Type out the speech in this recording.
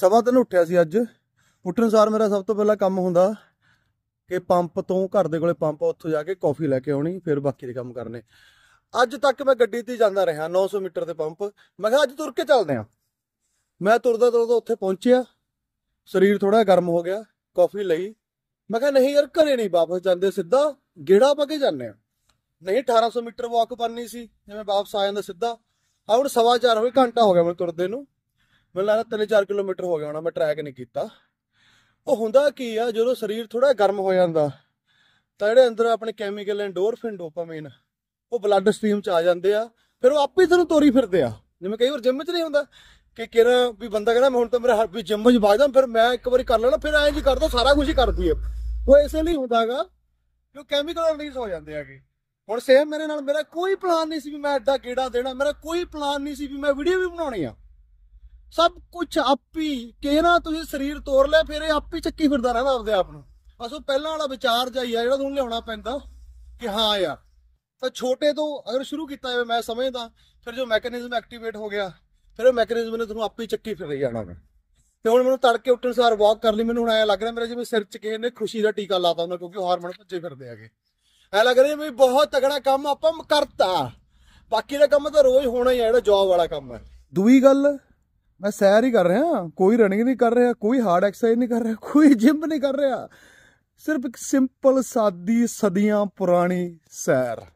ਸਵਾ ਤਿੰਨ ਉੱਠਿਆ ਸੀ ਅੱਜ ਉੱਠਣ ਸਾਰ ਮੇਰਾ ਸਭ ਤੋਂ ਪਹਿਲਾਂ ਕੰਮ ਹੁੰਦਾ ਕਿ ਪੰਪ ਤੋਂ ਘਰ ਦੇ ਕੋਲੇ ਪੰਪ ਉੱਥੋਂ ਜਾ ਕੇ ਕਾਫੀ ਲੈ ਕੇ ਆਉਣੀ ਫਿਰ ਬਾਕੀ ਦੇ ਕੰਮ ਕਰਨੇ ਅੱਜ ਤੱਕ ਮੈਂ ਗੱਡੀ ਤੇ ਜਾਂਦਾ ਰਿਹਾ 900 ਮੀਟਰ ਤੇ ਪੰਪ ਮੈਂ ਕਿਹਾ ਅੱਜ ਤੁਰ ਕੇ ਚੱਲਦੇ ਆ ਮੈਂ ਤੁਰਦਾ ਤੁਰਦਾ ਉੱਥੇ ਪਹੁੰਚਿਆ ਸਰੀਰ ਥੋੜਾ ਗਰਮ ਹੋ ਗਿਆ ਕਾਫੀ ਲਈ ਮੈਂ ਕਿਹਾ ਨਹੀਂ ਯਾਰ ਘਰੇ ਨਹੀਂ ਵਾਪਸ ਜਾਂਦੇ ਸਿੱਧਾ ਗੇੜਾ ਪਾ ਕੇ ਜਾਂਦੇ ਆ ਨਹੀਂ 1800 ਮੀਟਰ ਵਾਕ ਕਰਨੀ ਸੀ ਜਿਵੇਂ ਵਾਪਸ ਆ ਜਾਂਦਾ ਸਿੱਧਾ ਹੁਣ ਹੁਣ ਹੋ ਹੋਏ ਘੰਟਾ ਹੋ ਗਿਆ ਮੈਂ ਤੁਰਦੇ ਨੂੰ ਮੈਨੂੰ ਲੱਗਦਾ 3-4 ਕਿਲੋਮੀਟਰ ਹੋ ਗਿਆ ਹੋਣਾ ਮੈਂ ਟਰੈਕ ਨਹੀਂ ਕੀਤਾ ਉਹ ਹੁੰਦਾ ਕੀ ਆ ਜਦੋਂ ਸਰੀਰ ਥੋੜਾ ਗਰਮ ਹੋ ਜਾਂਦਾ ਤਾਂ ਜਿਹੜੇ ਅੰਦਰ ਆਪਣੇ ਕੈਮੀਕਲ ਐਂਡੋਰਫਿਨ ਡੋਪਾਮਾਈਨ ਉਹ ਬਲੱਡ ਸਟ੍ਰੀਮ ਚ ਆ ਜਾਂਦੇ ਆ ਫਿਰ ਉਹ ਆਪੇ ਤੁਹਾਨੂੰ ਤੋਰੀ ਫਿਰਦੇ ਆ ਜਿਵੇਂ ਕਈ ਵਾਰ ਜਿਮ ਚ ਨਹੀਂ ਹੁੰਦਾ ਕਿ ਕਿਰ ਵੀ ਬੰਦਾ ਕਹਿੰਦਾ ਮੈਂ ਹੁਣ ਤਾਂ ਮੇਰਾ ਵੀ ਜਿਮ ਚ ਵੱਜਦਾ ਫਿਰ ਮੈਂ ਇੱਕ ਵਾਰੀ ਕਰ ਲੈਣਾ ਫਿਰ ਐਂ ਜੀ ਕਰਦਾ ਸਾਰਾ ਕੁਝ ਹੀ ਕਰਦੀ ਹੈ ਉਹ ਇਸੇ ਲਈ ਹੁੰਦਾਗਾ ਕਿ ਉਹ ਕੈਮੀਕਲ ਰਿਲੀਜ਼ ਹੋ ਜਾਂਦੇ ਆਗੇ ਹੁਣ ਸੇਮ ਮੇਰੇ ਨਾਲ ਮੇਰਾ ਕੋਈ ਪਲਾਨ ਨਹੀਂ ਸੀ ਵੀ ਮੈਂ ਐਡਾ ਕਿਹੜਾ ਦੇਣਾ ਮੇਰਾ ਕੋਈ ਪਲਾਨ ਨਹੀਂ ਸੀ ਵੀ ਮੈਂ ਵੀਡੀਓ ਵੀ ਬਣਾਉਣੀ ਆ ਸਭ ਕੁਝ ਆਪੀ ਕਿਹਨਾ ਤੁਸੀਂ ਸਰੀਰ ਤੋੜ ਲਿਆ ਫਿਰ ਇਹ ਆਪੀ ਚੱਕੀ ਫਿਰਦਾ ਰਹਿੰਦਾ ਆਪਦੇ ਆਪ ਨੂੰ ਬਸ ਉਹ ਪਹਿਲਾਂ ਵਾਲਾ ਵਿਚਾਰ ਜਾਈ ਆ ਜਿਹੜਾ ਤੁਹਾਨੂੰ ਲਿਆਉਣਾ ਪੈਂਦਾ ਕਿ ਹਾਂ ਯਾਰ ਤਾਂ ਛੋਟੇ ਤੋਂ ਅਗਰ ਸ਼ੁਰੂ ਕੀਤਾ ਜਾਵੇ ਮੈਂ ਸਮਝਦਾ ਫਿਰ ਜੋ ਮੈਕੈਨਿਜ਼ਮ ਐਕਟੀਵੇਟ ਹੋ ਗਿਆ ਫਿਰ ਉਹ ਮੈਕੈਨਿਜ਼ਮ ਨੇ ਤੁਹਾਨੂੰ ਆਪੀ ਚੱਕੀ ਫਿਰ ਜਾਣਾ ਤੇ ਹੁਣ ਮੈਨੂੰ ਤੜਕੇ ਉੱਠਣ ਸਾਰ ਵਾਕ ਕਰ ਲਈ ਮੈਨੂੰ ਹੁਣ ਐ ਲੱਗ ਰਿਹਾ ਮੇਰੇ ਜਿਵੇਂ ਸਿਰ 'ਚ ਕਿਸੇ ਨੇ ਖੁਸ਼ੀ ਦਾ ਟੀਕਾ ਲਾਤਾ ਉਹਨਾਂ ਕਿਉਂਕਿ ਹਾਰਮੋਨ ਭੱਜੇ ਫਿਰਦੇ ਆਗੇ ਐ ਲੱਗ ਰਿਹਾ ਵੀ ਬਹੁਤ ਤਗੜਾ ਕੰਮ ਆਪਾਂ ਕਰਤਾ ਬਾਕੀ ਦਾ ਕੰਮ ਤਾਂ ਰੋਜ਼ ਹੋਣਾ ਹੀ ਆ ਜਿਹੜਾ ਜੌਬ ਵਾਲਾ ਕੰਮ ਹੈ ਦੂਈ ਗੱਲ ਮੈਂ ਸੈਰ ਹੀ ਕਰ ਰਿਹਾ ਕੋਈ ਰਨਿੰਗ ਨਹੀਂ ਕਰ ਰਿਹਾ ਕੋਈ ਹਾਰਡ ਐਕਸਰਸਾਈਜ਼ ਨਹੀਂ ਕਰ ਰਿਹਾ ਕੋਈ ਜਿਮ ਨਹੀਂ ਕਰ ਰਿਹਾ ਸਿਰਫ ਇੱਕ ਸਿੰਪਲ ਸਾਦੀ ਸਦੀਆਂ ਪੁਰਾਣੀ ਸੈਰ